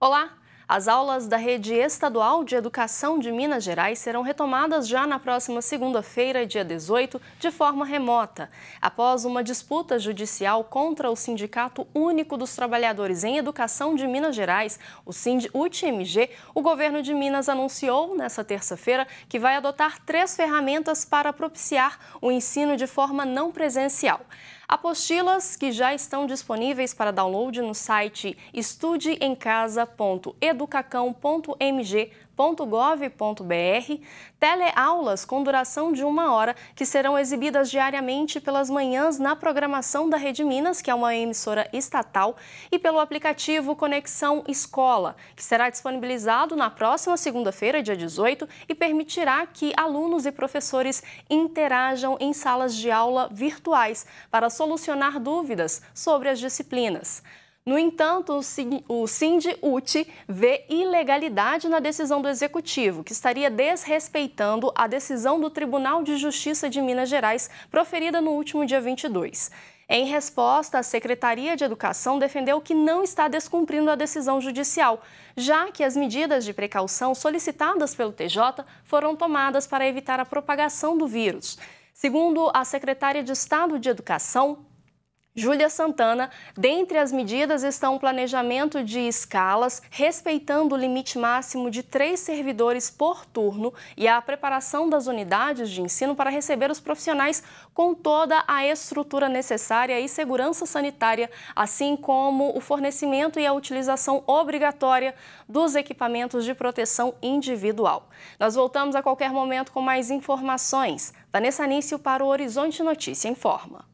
Olá! As aulas da Rede Estadual de Educação de Minas Gerais serão retomadas já na próxima segunda-feira, dia 18, de forma remota, após uma disputa judicial contra o Sindicato Único dos Trabalhadores em Educação de Minas Gerais, o SIND-UTMG, o governo de Minas anunciou nesta terça-feira que vai adotar três ferramentas para propiciar o ensino de forma não presencial. Apostilas que já estão disponíveis para download no site estudeemcasa.educacão.mg.br www.gov.br, teleaulas com duração de uma hora, que serão exibidas diariamente pelas manhãs na programação da Rede Minas, que é uma emissora estatal, e pelo aplicativo Conexão Escola, que será disponibilizado na próxima segunda-feira, dia 18, e permitirá que alunos e professores interajam em salas de aula virtuais para solucionar dúvidas sobre as disciplinas. No entanto, o Cindy Uti vê ilegalidade na decisão do Executivo, que estaria desrespeitando a decisão do Tribunal de Justiça de Minas Gerais, proferida no último dia 22. Em resposta, a Secretaria de Educação defendeu que não está descumprindo a decisão judicial, já que as medidas de precaução solicitadas pelo TJ foram tomadas para evitar a propagação do vírus. Segundo a secretária de Estado de Educação, Júlia Santana, dentre as medidas estão o planejamento de escalas, respeitando o limite máximo de três servidores por turno e a preparação das unidades de ensino para receber os profissionais com toda a estrutura necessária e segurança sanitária, assim como o fornecimento e a utilização obrigatória dos equipamentos de proteção individual. Nós voltamos a qualquer momento com mais informações. Vanessa Nício para o Horizonte Notícia Informa.